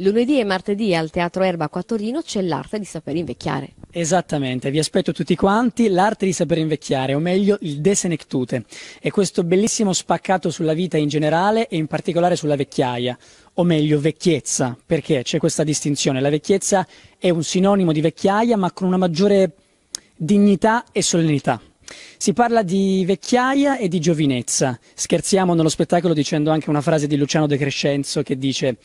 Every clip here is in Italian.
Lunedì e martedì al Teatro Erba a Torino c'è l'arte di saper invecchiare. Esattamente, vi aspetto tutti quanti l'arte di saper invecchiare, o meglio il desenectute. È questo bellissimo spaccato sulla vita in generale e in particolare sulla vecchiaia, o meglio vecchiezza, perché c'è questa distinzione. La vecchiezza è un sinonimo di vecchiaia ma con una maggiore dignità e solennità. Si parla di vecchiaia e di giovinezza. Scherziamo nello spettacolo dicendo anche una frase di Luciano De Crescenzo che dice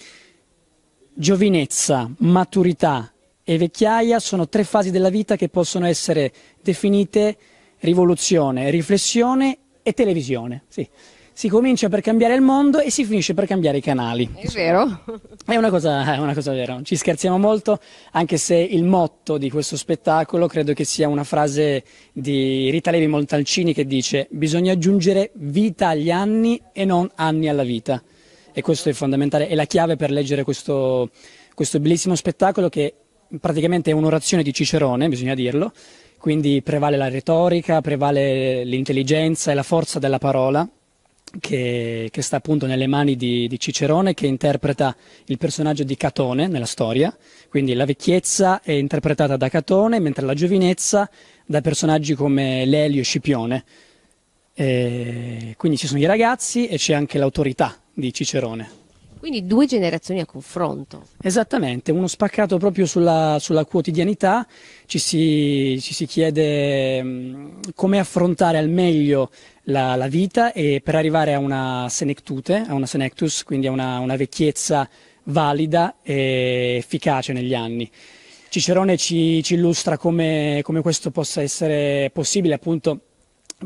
Giovinezza, maturità e vecchiaia sono tre fasi della vita che possono essere definite rivoluzione, riflessione e televisione. Sì. Si comincia per cambiare il mondo e si finisce per cambiare i canali. È vero? È una cosa, è una cosa vera, ci scherziamo molto, anche se il motto di questo spettacolo credo che sia una frase di Rita Levi Montalcini che dice bisogna aggiungere vita agli anni e non anni alla vita e questo è fondamentale, è la chiave per leggere questo, questo bellissimo spettacolo che praticamente è un'orazione di Cicerone, bisogna dirlo, quindi prevale la retorica, prevale l'intelligenza e la forza della parola che, che sta appunto nelle mani di, di, Cicerone che interpreta il personaggio di Catone nella storia, quindi la vecchiezza è interpretata da Catone mentre la giovinezza da personaggi come Lelio e Scipione. E quindi ci sono i ragazzi e c'è anche l'autorità di Cicerone. Quindi due generazioni a confronto. Esattamente, uno spaccato proprio sulla, sulla quotidianità, ci si, ci si chiede mm, come affrontare al meglio la, la, vita e per arrivare a una senectute, a una senectus, quindi a una, una vecchiezza valida e efficace negli anni. Cicerone ci, ci illustra come, come questo possa essere possibile appunto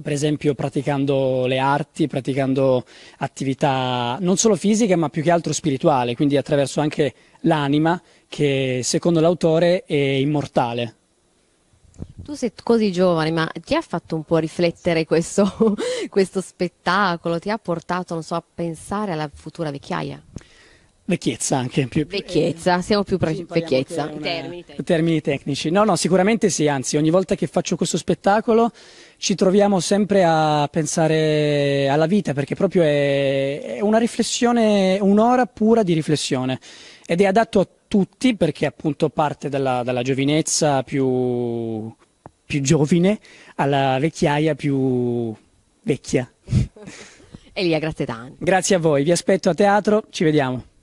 per esempio praticando le arti, praticando attività non solo fisiche ma più che altro spirituale, quindi attraverso anche l'anima che secondo l'autore è immortale. Tu sei così giovane, ma ti ha fatto un po' riflettere questo, questo spettacolo? Ti ha portato, so, a pensare alla futura vecchiaia? Vecchiezza anche. Più, vecchiezza, eh, siamo più precisi. Vecchiezza, una, termini, tecnici. termini tecnici. No, no, sicuramente sì, anzi ogni volta che faccio questo spettacolo ci troviamo sempre a pensare alla vita perché proprio è, è una riflessione, un'ora pura di riflessione ed è adatto a tutti perché appunto parte dalla, dalla giovinezza più, più giovine alla vecchiaia più vecchia. Elia, grazie tanto. Grazie a voi, vi aspetto a teatro, ci vediamo.